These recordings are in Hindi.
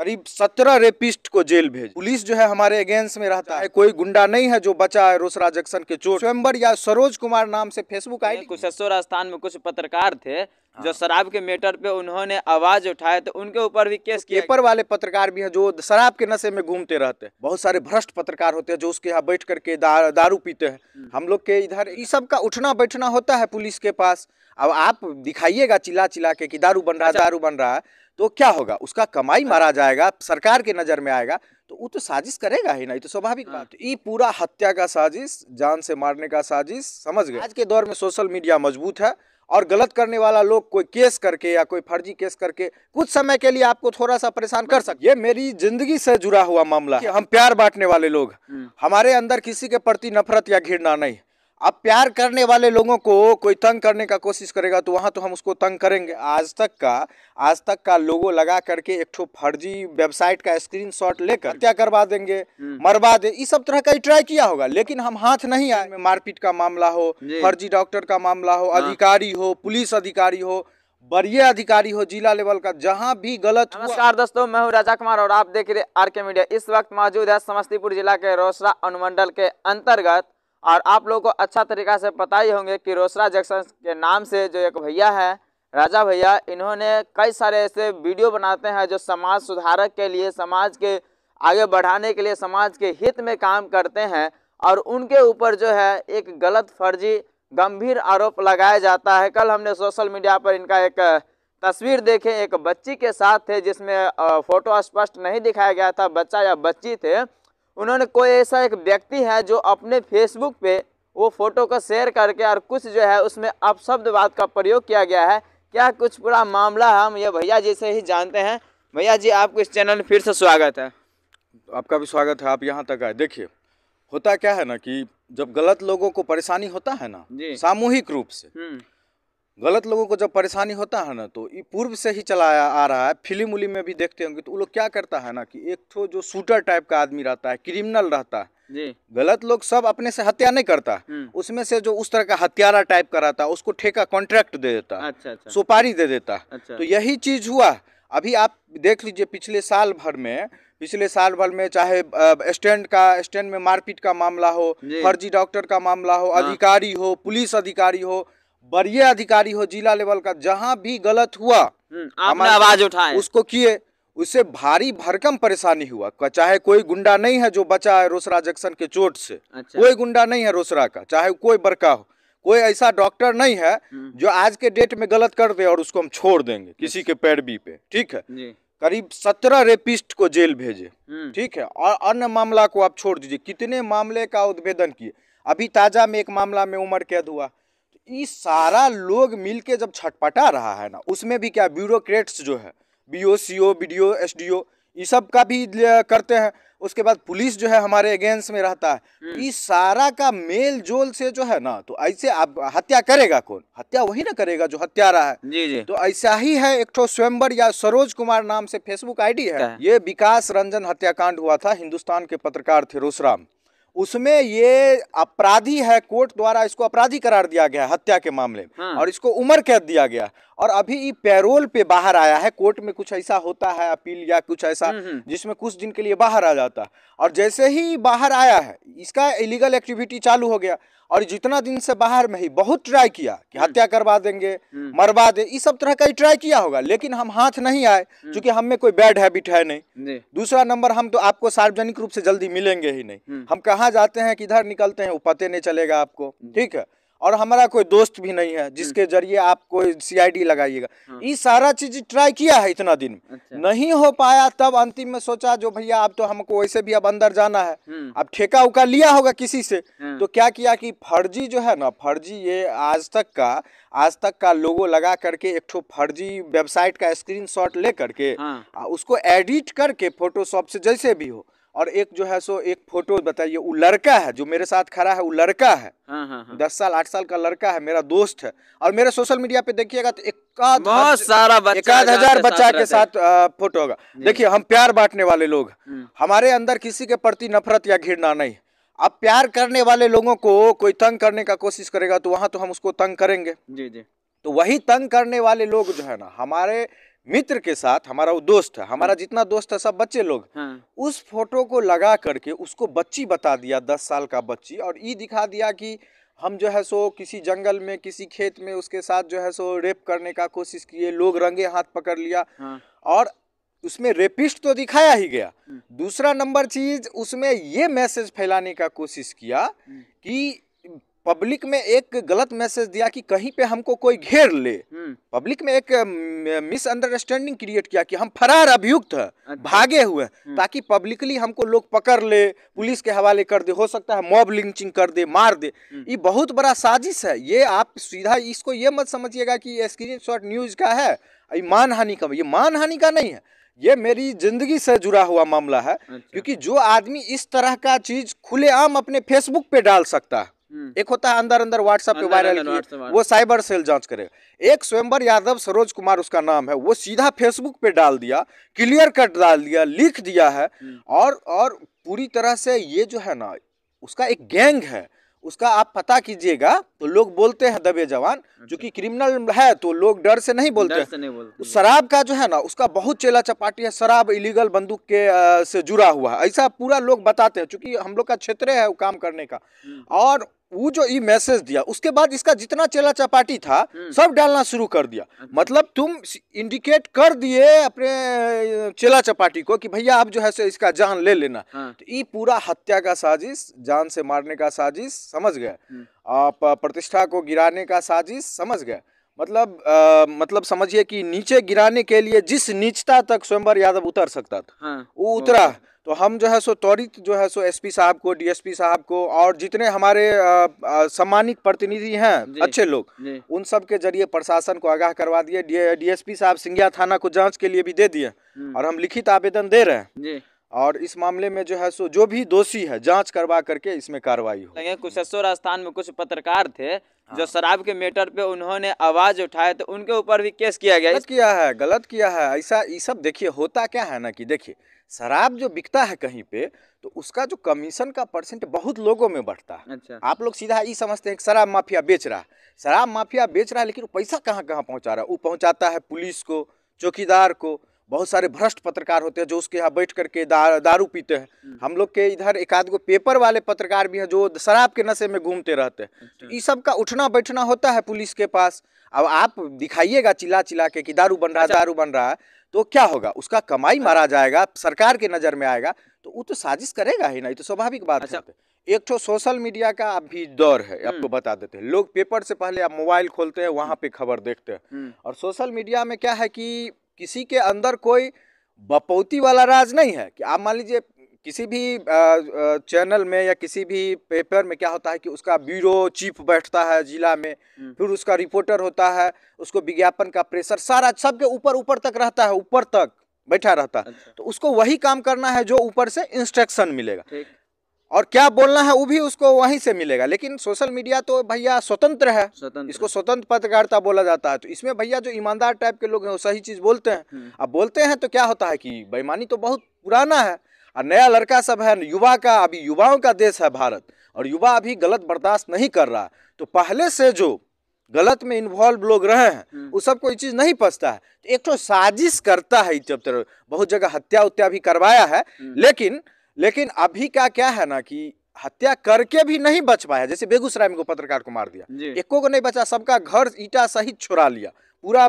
करीब सत्रह रेपिस्ट को जेल भेज पुलिस जो है हमारे अगेंस्ट में रहता है कोई गुंडा नहीं है जो बचा है रोसरा जक्शन के चोर स्वयंबर या सरोज कुमार नाम से फेसबुक आई कुशेश्वर स्थान में कुछ पत्रकार थे हाँ। जो शराब के मेटर पे उन्होंने आवाज उठाया तो उनके ऊपर भी केस किया पेपर वाले पत्रकार भी हैं जो शराब के नशे में घूमते रहते हैं बहुत सारे भ्रष्ट पत्रकार होते हैं जो उसके यहाँ बैठ करके दा, दारू पीते हैं हम्म। हम लोग के इधर ये सब का उठना बैठना होता है पुलिस के पास अब आप दिखाइएगा चिल्ला चिल्ला के कि दारू बन रहा है अच्छा। दारू बन रहा है तो क्या होगा उसका कमाई हाँ। मारा जाएगा सरकार के नज़र में आएगा तो वो तो साजिश करेगा ही नहीं तो स्वाभाविक हाँ। बात ये पूरा हत्या का साजिश जान से मारने का साजिश समझ गए आज के दौर में सोशल मीडिया मजबूत है और गलत करने वाला लोग कोई केस करके या कोई फर्जी केस करके कुछ समय के लिए आपको थोड़ा सा परेशान कर सकते ये मेरी जिंदगी से जुड़ा हुआ मामला है हम प्यार बांटने वाले लोग हम्म। हमारे अंदर किसी के प्रति नफरत या घृणा नहीं अब प्यार करने वाले लोगों को कोई तंग करने का कोशिश करेगा तो वहाँ तो हम उसको तंग करेंगे आज तक का आज तक का लोगो लगा करके एक ठो फर्जी वेबसाइट का स्क्रीनशॉट लेकर हत्या करवा देंगे हम्म। मरवा दे इस सब तरह का ट्राई किया होगा लेकिन हम हाथ नहीं आए मारपीट का मामला हो फर्जी डॉक्टर का मामला हो हाँ। अधिकारी हो पुलिस अधिकारी हो बड़ी अधिकारी हो जिला लेवल का जहां भी गलत नमस्कार दोस्तों मैं हूं राजा कुमार और आप देख रहे आर के मीडिया इस वक्त मौजूद है समस्तीपुर जिला के रोसड़ा अनुमंडल के अंतर्गत और आप लोगों को अच्छा तरीका से पता ही होंगे कि रोसरा जैक्सन के नाम से जो एक भैया है राजा भैया इन्होंने कई सारे ऐसे वीडियो बनाते हैं जो समाज सुधारक के लिए समाज के आगे बढ़ाने के लिए समाज के हित में काम करते हैं और उनके ऊपर जो है एक गलत फर्जी गंभीर आरोप लगाया जाता है कल हमने सोशल मीडिया पर इनका एक तस्वीर देखे एक बच्ची के साथ थे जिसमें फ़ोटो स्पष्ट नहीं दिखाया गया था बच्चा या बच्ची थे उन्होंने कोई ऐसा एक व्यक्ति है जो अपने फेसबुक पे वो फ़ोटो को शेयर करके और कुछ जो है उसमें अपशब्द बात का प्रयोग किया गया है क्या कुछ पूरा मामला है हम ये भैया जी से ही जानते हैं भैया जी आपको इस चैनल में फिर से स्वागत है आपका भी स्वागत है आप यहाँ तक आए देखिए होता क्या है ना कि जब गलत लोगों को परेशानी होता है ना सामूहिक रूप से हम्म। गलत लोगों को जब परेशानी होता है ना तो ये पूर्व से ही चलाया आ रहा है फिल्म उलिम में भी देखते होंगे तो वो लोग क्या करता है ना कि एक तो जो शूटर टाइप का आदमी रहता है क्रिमिनल रहता है जी। गलत लोग सब अपने से हत्या नहीं करता हम्म। उसमें से जो उस तरह का हत्यारा टाइप का रहता है उसको ठेका कॉन्ट्रैक्ट दे देता अच्छा, अच्छा। सुपारी दे देता अच्छा। तो यही चीज हुआ अभी आप देख लीजिए पिछले साल भर में पिछले साल भर में चाहे स्टैंड का स्टैंड में मारपीट का मामला हो फर्जी डॉक्टर का मामला हो हाँ। अधिकारी हो पुलिस अधिकारी हो वरीय अधिकारी हो जिला लेवल का जहाँ भी गलत हुआ हम्म, आपने आवाज उठाए उसको किए उससे भारी भरकम परेशानी हुआ चाहे कोई गुंडा नहीं है जो बचा है रोसरा जंक्शन के चोट से अच्छा। कोई गुंडा नहीं है रोसरा का चाहे कोई बड़का हो कोई ऐसा डॉक्टर नहीं है हम्म। जो आज के डेट में गलत कर दे और उसको हम छोड़ देंगे किसी अच्छा। के पैरवी पे ठीक है करीब सत्रह रेपिस्ट को जेल भेजे हम्म। ठीक है और अन्य मामला को आप छोड़ दीजिए कितने मामले का उद्भेदन किए अभी ताजा में एक मामला में उमर कैद हुआ ये सारा लोग मिल के जब छटपटा रहा है ना उसमें भी क्या ब्यूरोक्रेट्स जो है B O C O B D O S D O ये सब का भी करते हैं उसके बाद पुलिस जो है हमारे अगेंस्ट में रहता है हम्म। ये सारा का मेल जोल से जो है ना तो ऐसे आप हत्या करेगा कौन हत्या वही ना करेगा जो हत्या रहा है जी जी तो ऐसा ही है एक ठो स्वयंबर या सरोज कुमार नाम से फेसबुक आईडी है ये विकास रंजन हत्याकांड हुआ था हिंदुस्तान के पत्रकार थे रोसराम उसमें ये अपराधी है कोर्ट द्वारा इसको अपराधी करार दिया गया हत्या के मामले में हाँ। और इसको उम्र कैद दिया गया और अभी पैरोल पे बाहर आया है कोर्ट में कुछ ऐसा होता है अपील या कुछ ऐसा हम्म, हम्म। जिसमें कुछ दिन के लिए बाहर आ जाता है और जैसे ही बाहर आया है इसका इलीगल एक्टिविटी चालू हो गया और जितना दिन से बाहर में ही बहुत ट्राई किया कि हम्म। हत्या करवा देंगे हम्म। मरवा दे इस सब तरह का ही ट्राई किया होगा लेकिन हम हाथ नहीं आए हम्म। क्योंकि हम में कोई बैड हैबिट है नहीं दूसरा नंबर हम तो आपको सार्वजनिक रूप से जल्दी मिलेंगे ही नहीं हम कहाँ जाते हैं किधर निकलते हैं वो पते नहीं चलेगा आपको ठीक है और हमारा कोई दोस्त भी नहीं है हम्म। जिसके जरिए आप कोई सीआईडी लगाइएगा हाँ। ये सारा चीज ट्राई किया है इतना दिन अच्छा। नहीं हो पाया तब अंतिम में सोचा जो भैया अब तो हमको वैसे भी अब अंदर जाना है हम्म। अब ठेका उका लिया होगा किसी से हाँ। तो क्या किया कि फर्जी जो है ना फर्जी ये आज तक का आज तक का लोगो लगा करके एक फर्जी वेबसाइट का स्क्रीन ले हाँ। करके उसको एडिट करके फोटोशॉप से जैसे भी हो और एक जो है सो एक फोटो बताइए वो लड़का है जो मेरे साथ खड़ा है वो लड़का है हाँ हाँ, हाँ। दस साल आठ साल का लड़का है मेरा दोस्त है और मेरे सोशल मीडिया पे देखिएगा तो एकाध बहुत सारा आध हजार बच्चा के साथ फोटो होगा देखिए हम प्यार बांटने वाले लोग हम्म। हमारे अंदर किसी के प्रति नफरत या घृणा नहीं अब प्यार करने वाले लोगों को कोई तंग करने का कोशिश करेगा तो वहां तो हम उसको तंग करेंगे जी जी तो वही तंग करने वाले लोग जो है ना हमारे मित्र के साथ हमारा वो दोस्त है हमारा जितना दोस्त है सब बच्चे लोग हाँ। उस फोटो को लगा करके उसको बच्ची बता दिया दस साल का बच्ची और ये दिखा दिया कि हम जो है सो किसी जंगल में किसी खेत में उसके साथ जो है सो रेप करने का कोशिश किए लोग रंगे हाथ पकड़ लिया हाँ। और उसमें रेपिस्ट तो दिखाया ही गया हम्म। दूसरा नंबर चीज उसमें ये मैसेज फैलाने का कोशिश किया हम्म। कि पब्लिक में एक गलत मैसेज दिया कि कहीं पे हमको कोई घेर ले हम्म। पब्लिक में एक मिसअंडरस्टैंडिंग क्रिएट किया कि हम फरार अभियुक्त है अच्छा। भागे हुए हम्म। ताकि पब्लिकली हमको लोग पकड़ ले पुलिस के हवाले कर दे हो सकता है मॉब लिंचिंग कर दे मार दे हम्म। ये बहुत बड़ा साजिश है ये आप सीधा इसको ये मत समझिएगा कि स्क्रीन शॉट न्यूज का है ये मानहानि का ये मानहानि का नहीं है ये मेरी जिंदगी से जुड़ा हुआ मामला है अच्छा। क्योंकि जो आदमी इस तरह का चीज खुलेआम अपने फेसबुक पे डाल सकता है हम्म। एक होता है अंदर अंदर व्हाट्सएप पे वायरल वो साइबर सेल जांच करेगा एक स्वयंवर यादव सरोज कुमार उसका नाम है वो सीधा फेसबुक पे डाल दिया क्लियर कट डाल दिया लिख दिया है हम्म। और और पूरी तरह से ये जो है ना उसका एक गैंग है उसका आप पता कीजिएगा तो लोग बोलते हैं दबे जवान जो अच्छा। कि क्रिमिनल है तो लोग डर से नहीं बोलते, से नहीं बोलते तो शराब का जो है ना उसका बहुत चेला चपाटी है शराब इलीगल बंदूक के आ, से जुड़ा हुआ है ऐसा पूरा लोग बताते हैं क्योंकि हम लोग का क्षेत्र है वो काम करने का हम्म। और वो जो ये मैसेज दिया उसके बाद इसका जितना चेला चपाटी था हम्म। सब डालना शुरू कर दिया अच्छा। मतलब तुम इंडिकेट कर दिए अपने चेला चपाटी को कि भैया आप जो है से इसका जान ले लेना हाँ। तो ये पूरा हत्या का साजिश जान से मारने का साजिश समझ गए हम्म। आप प्रतिष्ठा को गिराने का साजिश समझ गए मतलब आ, मतलब समझिए कि नीचे गिराने के लिए जिस नीचता तक स्वयंवर यादव उतर सकता था हाँ, वो उतरा तो हम जो है सो त्वरित जो है सो एसपी साहब को डीएसपी साहब को और जितने हमारे सम्मानित प्रतिनिधि हैं अच्छे लोग उन सब के जरिए प्रशासन को आगाह करवा दिए डीएसपी साहब सिंगिया थाना को जांच के लिए भी दे दिए हम्म। और हम लिखित आवेदन दे रहे हैं और इस मामले में जो है सो जो भी दोषी है जांच करवा करके इसमें कार्रवाई हो कुशेश्वर स्थान में कुछ पत्रकार थे हाँ। जो शराब के मेटर पे उन्होंने आवाज उठाया तो उनके ऊपर भी केस किया गया गलत किया है गलत किया है ऐसा ये सब देखिए होता क्या है ना कि देखिए शराब जो बिकता है कहीं पे तो उसका जो कमीशन का परसेंट बहुत लोगों में बढ़ता है अच्छा। आप लोग सीधा ये समझते हैं कि शराब माफिया बेच रहा है शराब माफिया बेच रहा है लेकिन पैसा कहाँ कहाँ पहुँचा रहा है वो पहुँचाता है पुलिस को चौकीदार को बहुत सारे भ्रष्ट पत्रकार होते हैं जो उसके यहाँ बैठ करके दा, दारू पीते हैं हम्म। हम लोग के इधर एक आध गो पेपर वाले पत्रकार भी हैं जो शराब के नशे में घूमते रहते हैं अच्छा। तो ये सब का उठना बैठना होता है पुलिस के पास अब आप दिखाइएगा चिल्ला चिल्ला के कि दारू बन रहा है अच्छा। दारू बन रहा है तो क्या होगा उसका कमाई अच्छा। मारा जाएगा सरकार के नज़र में आएगा तो वो तो साजिश करेगा ही ना ये तो स्वाभाविक बात है एक तो सोशल मीडिया का अब भी दौर है आपको हम्म। बता देते हैं लोग पेपर से पहले आप मोबाइल खोलते हैं वहाँ हम्म। पे खबर देखते हैं और सोशल मीडिया में क्या है कि किसी के अंदर कोई बपौती वाला राज नहीं है कि आप मान लीजिए किसी भी चैनल में या किसी भी पेपर में क्या होता है कि उसका ब्यूरो चीफ बैठता है जिला में हम्म। फिर उसका रिपोर्टर होता है उसको विज्ञापन का प्रेशर सारा सब के ऊपर ऊपर तक रहता है ऊपर तक बैठा रहता है अच्छा। तो उसको वही काम करना है जो ऊपर से इंस्ट्रक्शन मिलेगा और क्या बोलना है वो भी उसको वहीं से मिलेगा लेकिन सोशल मीडिया तो भैया स्वतंत्र है स्वतंत्र इसको स्वतंत्र पत्रकारिता बोला जाता है तो इसमें भैया जो ईमानदार टाइप के लोग हैं वो सही चीज़ बोलते हैं हम्म। अब बोलते हैं तो क्या होता है कि बेईमानी तो बहुत पुराना है और नया लड़का सब है युवा का अभी युवाओं का देश है भारत और युवा अभी गलत बर्दाश्त नहीं कर रहा तो पहले से जो गलत में इन्वॉल्व लोग रहे हैं हम्म। वो सबको ये चीज़ नहीं पछता है तो एक तो साजिश करता है जब तरह बहुत जगह हत्या उत्या भी करवाया है हम्म। लेकिन लेकिन अभी का क्या है ना कि हत्या करके भी नहीं बच पाया जैसे बेगूसराय में को पत्रकार को मार दिया एको को नहीं बचा सबका घर ईटा सहित छुड़ा लिया पूरा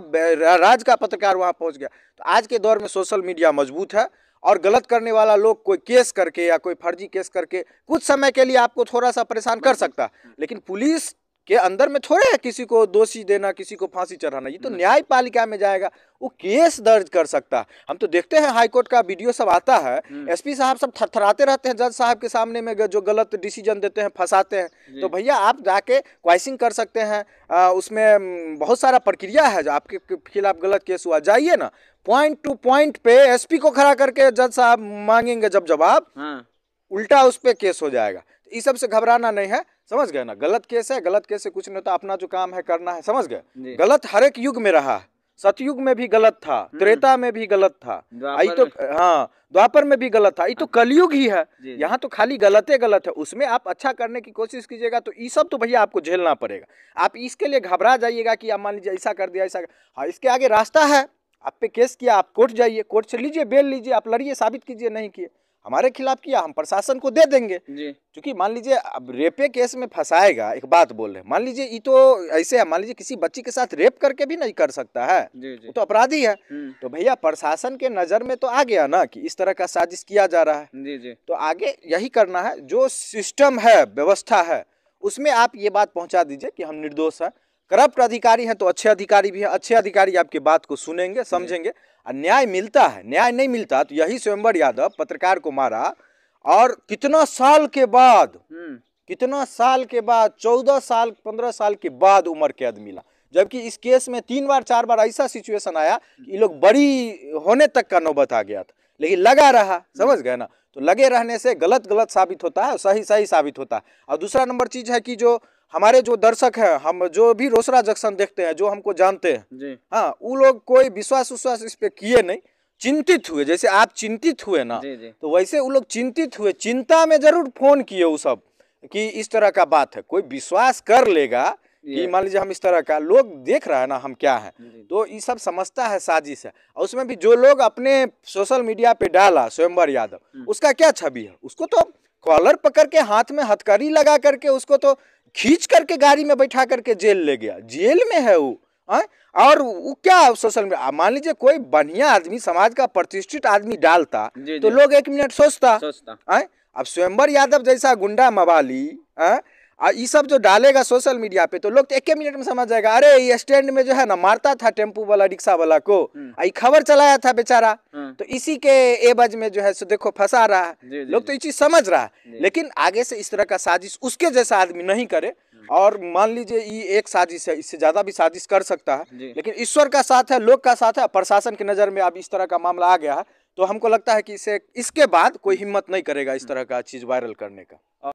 राज का पत्रकार वहां पहुंच गया तो आज के दौर में सोशल मीडिया मजबूत है और गलत करने वाला लोग कोई केस करके या कोई फर्जी केस करके कुछ समय के लिए आपको थोड़ा सा परेशान कर सकता लेकिन पुलिस के अंदर में थोड़े है किसी को दोषी देना किसी को फांसी चढ़ाना ये तो हम्म। न्यायपालिका में जाएगा वो केस दर्ज कर सकता है हम तो देखते हैं हाईकोर्ट का वीडियो सब आता है हम्म। एसपी साहब सब थरथराते रहते हैं जज साहब के सामने में जो गलत डिसीजन देते हैं फंसाते हैं तो भैया आप जाके क्वाइसिंग कर सकते हैं आ, उसमें बहुत सारा प्रक्रिया है जो आपके खिलाफ गलत केस हुआ जाइए ना पॉइंट टू पॉइंट पे एस को खड़ा करके जज साहब मांगेंगे जब जवाब हाँ। उल्टा उस पर केस हो जाएगा इस तो सबसे घबराना नहीं है समझ गए ना गलत केस है गलत केस से कुछ नहीं होता अपना जो काम है करना है समझ गए गलत हर एक युग में रहा सतयुग में भी गलत था हम्म। त्रेता में भी गलत था आई तो हाँ द्वापर में भी गलत था ये तो हाँ। कलयुग ही है यहाँ तो खाली गलते गलत है उसमें आप अच्छा करने की कोशिश कीजिएगा तो ये सब तो भैया आपको झेलना पड़ेगा आप इसके लिए घबरा जाइएगा कि आप मान लीजिए ऐसा कर दिया ऐसा हाँ इसके आगे रास्ता है आप पे केस किया आप कोर्ट जाइए कोर्ट से लीजिए बेल लीजिए आप लड़िए साबित कीजिए नहीं किए हमारे खिलाफ किया हम प्रशासन को दे देंगे क्योंकि मान लीजिए अब रेपे केस में फंसाएगा एक बात बोल रहे मान लीजिए ये तो ऐसे है मान लीजिए किसी बच्ची के साथ रेप करके भी नहीं कर सकता है जी, जी। तो अपराधी है हम्म। तो भैया प्रशासन के नजर में तो आ गया ना कि इस तरह का साजिश किया जा रहा है जी, जी। तो आगे यही करना है जो सिस्टम है व्यवस्था है उसमें आप ये बात पहुँचा दीजिए कि हम निर्दोष है करप्ट अधिकारी हैं तो अच्छे अधिकारी भी हैं अच्छे अधिकारी आपकी बात को सुनेंगे समझेंगे न्याय मिलता है न्याय नहीं मिलता तो यही स्वयंवर यादव पत्रकार को मारा और कितना साल के बाद हम्म। कितना साल के बाद चौदह साल पंद्रह साल के बाद उम्र कैद मिला जबकि इस केस में तीन बार चार बार ऐसा सिचुएशन आया कि ये लोग बड़ी होने तक का नौबत आ गया था लेकिन लगा रहा समझ गए ना तो लगे रहने से गलत गलत साबित होता है सही सही साबित होता है और दूसरा नंबर चीज़ है कि जो हमारे जो दर्शक हैं हम जो भी रोसरा जंक्शन देखते हैं जो हमको जानते हैं हाँ वो लोग कोई विश्वास विश्वास इस पे किए नहीं चिंतित हुए जैसे आप चिंतित हुए ना जी जी। तो वैसे वो लोग चिंतित हुए चिंता में जरूर फोन किए वो सब कि इस तरह का बात है कोई विश्वास कर लेगा कि मान लीजिए हम इस तरह का लोग देख रहा है ना हम क्या है तो ये सब समझता है साजिश है और उसमें भी जो लोग अपने सोशल मीडिया पे डाला स्वयंवर यादव हम्म। उसका क्या छवि है उसको तो कॉलर पकड़ के हाथ में हथकड़ी लगा करके उसको तो खींच करके गाड़ी में बैठा करके जेल ले गया जेल में है वो आ? और वो क्या सोशल मीडिया मान लीजिए कोई बढ़िया आदमी समाज का प्रतिष्ठित आदमी डालता जी, तो जी, लोग एक मिनट सोचता सोचता अब स्वयंबर यादव जैसा गुंडा मवाली और ये सब जो डालेगा सोशल मीडिया पे तो लोग तो एक मिनट में समझ जाएगा अरे ये स्टैंड में जो है ना मारता था टेम्पू वाला रिक्शा वाला को हम्म। आई खबर चलाया था बेचारा हाँ। तो इसी के एवज में जो है सो देखो फंसा रहा है लोग तो ये चीज समझ रहा है लेकिन आगे से इस तरह का साजिश उसके जैसा आदमी नहीं करे हम्म। और मान लीजिए ये एक साजिश है इससे ज्यादा भी साजिश कर सकता है लेकिन ईश्वर का साथ है लोग का साथ है प्रशासन की नजर में अब इस तरह का मामला आ गया है तो हमको लगता है कि इसे इसके बाद कोई हिम्मत नहीं करेगा इस हम्म। तरह का चीज वायरल करने का